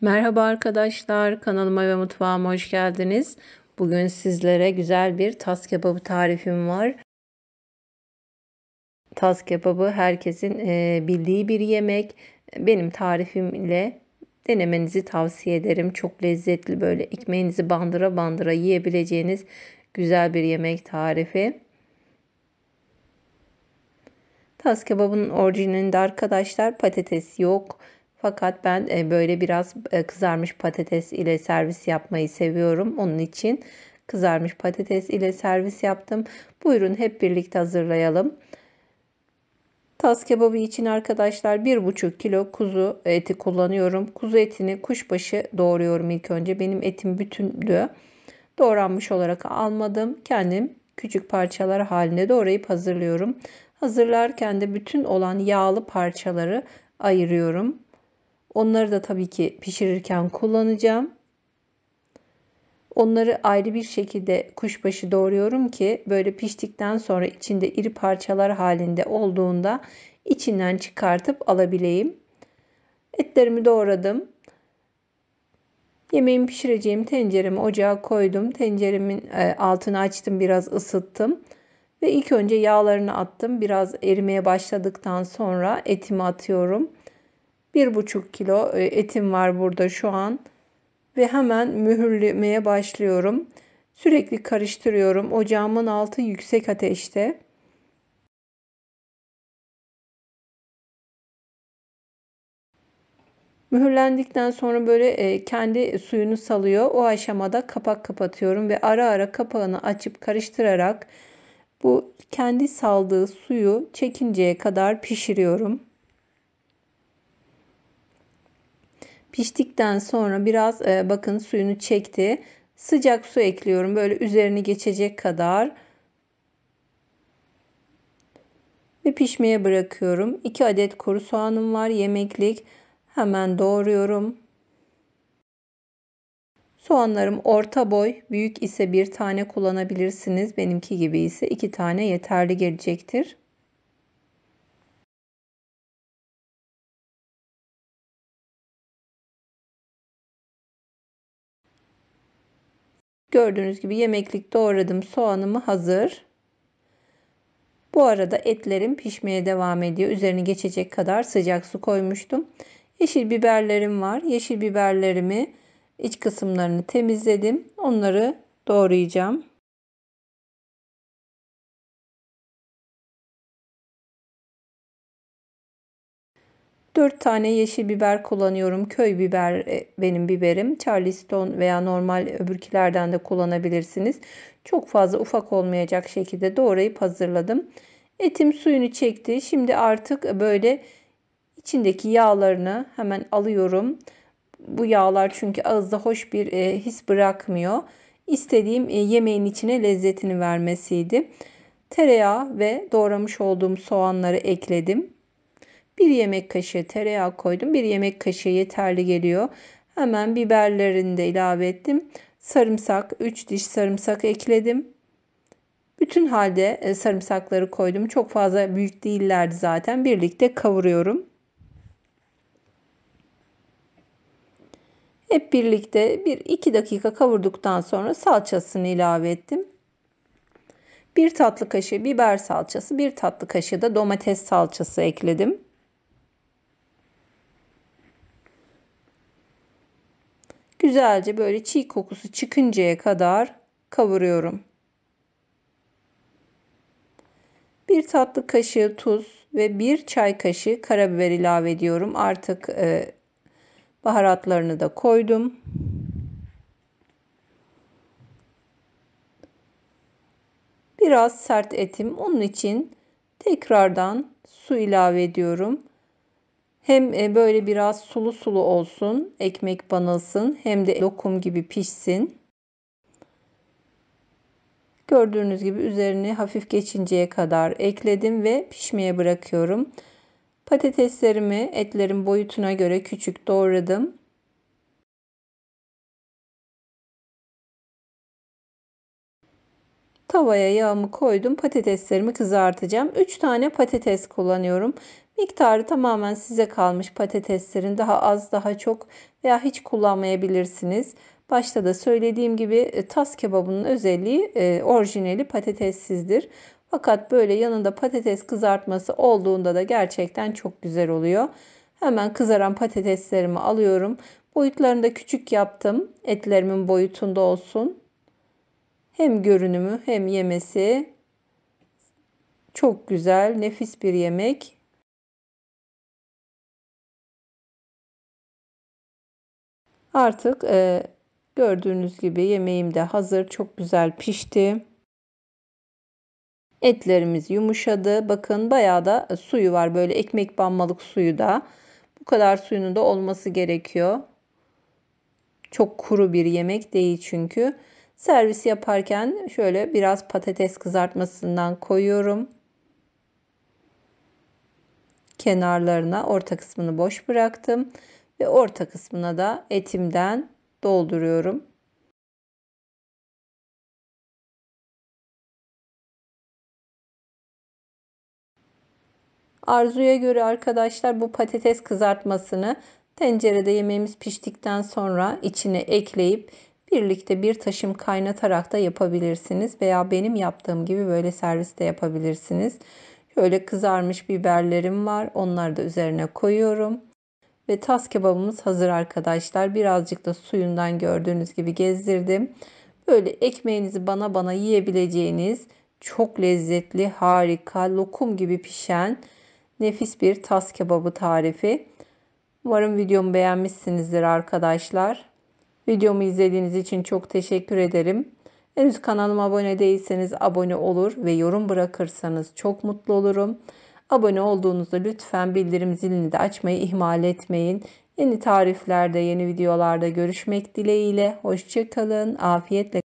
Merhaba arkadaşlar, kanalıma ve mutfağıma hoş geldiniz. Bugün sizlere güzel bir tas kebabı tarifim var. Tas kebabı herkesin e, bildiği bir yemek. Benim tarifim ile denemenizi tavsiye ederim. Çok lezzetli böyle ekmeğinizi bandıra bandıra yiyebileceğiniz güzel bir yemek tarifi. Tas kebabının orijinalinde arkadaşlar patates yok fakat ben e, böyle biraz e, kızarmış patates ile servis yapmayı seviyorum. Onun için kızarmış patates ile servis yaptım. Buyurun hep birlikte hazırlayalım. Tas kebabı için arkadaşlar 1,5 kilo kuzu eti kullanıyorum. Kuzu etini kuşbaşı doğruyorum ilk önce. Benim etim bütündü. Doğranmış olarak almadım. Kendim küçük parçalar halinde doğrayıp hazırlıyorum. Hazırlarken de bütün olan yağlı parçaları ayırıyorum. Onları da tabii ki pişirirken kullanacağım. Onları ayrı bir şekilde kuşbaşı doğruyorum ki böyle piştikten sonra içinde iri parçalar halinde olduğunda içinden çıkartıp alabileyim. Etlerimi doğradım. Yemeğimi pişireceğim tenceremi ocağa koydum. Tenceremin e, altını açtım biraz ısıttım. Ve ilk önce yağlarını attım. Biraz erimeye başladıktan sonra etimi atıyorum. Bir buçuk kilo e, etim var burada şu an. Ve hemen mühürlemeye başlıyorum. Sürekli karıştırıyorum. Ocağımın altı yüksek ateşte. Mühürlendikten sonra böyle e, kendi suyunu salıyor. O aşamada kapak kapatıyorum ve ara ara kapağını açıp karıştırarak bu kendi saldığı suyu çekinceye kadar pişiriyorum. Piştikten sonra biraz e, bakın suyunu çekti. Sıcak su ekliyorum böyle üzerine geçecek kadar. Ve pişmeye bırakıyorum. 2 adet kuru soğanım var yemeklik. Hemen doğruyorum. Soğanlarım orta boy, büyük ise bir tane kullanabilirsiniz. Benimki gibi ise iki tane yeterli gelecektir. Gördüğünüz gibi yemeklik doğradım soğanımı hazır. Bu arada etlerim pişmeye devam ediyor. Üzerine geçecek kadar sıcak su koymuştum. Yeşil biberlerim var. Yeşil biberlerimi iç kısımlarını temizledim. Onları doğrayacağım. 4 tane yeşil biber kullanıyorum. Köy biber e, benim biberim. Charleston veya normal öbürkilerden de kullanabilirsiniz. Çok fazla ufak olmayacak şekilde doğrayıp hazırladım. Etim suyunu çekti. Şimdi artık böyle içindeki yağlarını hemen alıyorum. Bu yağlar çünkü ağızda hoş bir e, his bırakmıyor. İstediğim e, yemeğin içine lezzetini vermesiydi. Tereyağı ve doğramış olduğum soğanları ekledim. Bir yemek kaşığı tereyağı koydum. Bir yemek kaşığı yeterli geliyor. Hemen biberlerini de ilave ettim. Sarımsak 3 diş sarımsak ekledim. Bütün halde e, sarımsakları koydum. Çok fazla büyük değillerdi zaten. Birlikte kavuruyorum. Hep birlikte 1-2 dakika kavurduktan sonra salçasını ilave ettim. 1 tatlı kaşığı biber salçası, 1 tatlı kaşığı da domates salçası ekledim. Güzelce böyle çiğ kokusu çıkıncaya kadar kavuruyorum. Bir tatlı kaşığı tuz ve bir çay kaşığı karabiber ilave ediyorum. Artık e, baharatlarını da koydum. Biraz sert etim. Onun için tekrardan su ilave ediyorum. Hem e, böyle biraz sulu sulu olsun, ekmek banılsın hem de lokum gibi pişsin. Gördüğünüz gibi üzerine hafif geçinceye kadar ekledim ve pişmeye bırakıyorum. Patateslerimi etlerin boyutuna göre küçük doğradım. Tavaya yağımı koydum. Patateslerimi kızartacağım. 3 tane patates kullanıyorum. Miktarı tamamen size kalmış patateslerin daha az daha çok veya hiç kullanmayabilirsiniz. Başta da söylediğim gibi e, tas kebabının özelliği e, orijinali patatessizdir. Fakat böyle yanında patates kızartması olduğunda da gerçekten çok güzel oluyor. Hemen kızaran patateslerimi alıyorum. Boyutlarını da küçük yaptım. Etlerimin boyutunda olsun. Hem görünümü hem yemesi çok güzel, nefis bir yemek. Artık e, gördüğünüz gibi yemeğim de hazır. Çok güzel pişti. Etlerimiz yumuşadı. Bakın bayağı da suyu var. Böyle ekmek banmalık suyu da. Bu kadar suyunun da olması gerekiyor. Çok kuru bir yemek değil çünkü. Servis yaparken şöyle biraz patates kızartmasından koyuyorum. Kenarlarına orta kısmını boş bıraktım ve orta kısmına da etimden dolduruyorum. Arzuya göre arkadaşlar bu patates kızartmasını tencerede yemeğimiz piştikten sonra içine ekleyip birlikte bir taşım kaynatarak da yapabilirsiniz veya benim yaptığım gibi böyle serviste yapabilirsiniz. Şöyle kızarmış biberlerim var. Onları da üzerine koyuyorum. Ve tas kebabımız hazır arkadaşlar. Birazcık da suyundan gördüğünüz gibi gezdirdim. Böyle ekmeğinizi bana bana yiyebileceğiniz çok lezzetli, harika, lokum gibi pişen nefis bir tas kebabı tarifi. Umarım videomu beğenmişsinizdir arkadaşlar. Videomu izlediğiniz için çok teşekkür ederim. Henüz kanalıma abone değilseniz abone olur ve yorum bırakırsanız çok mutlu olurum. Abone olduğunuzda lütfen bildirim zilini de açmayı ihmal etmeyin. Yeni tariflerde, yeni videolarda görüşmek dileğiyle. Hoşçakalın, afiyetle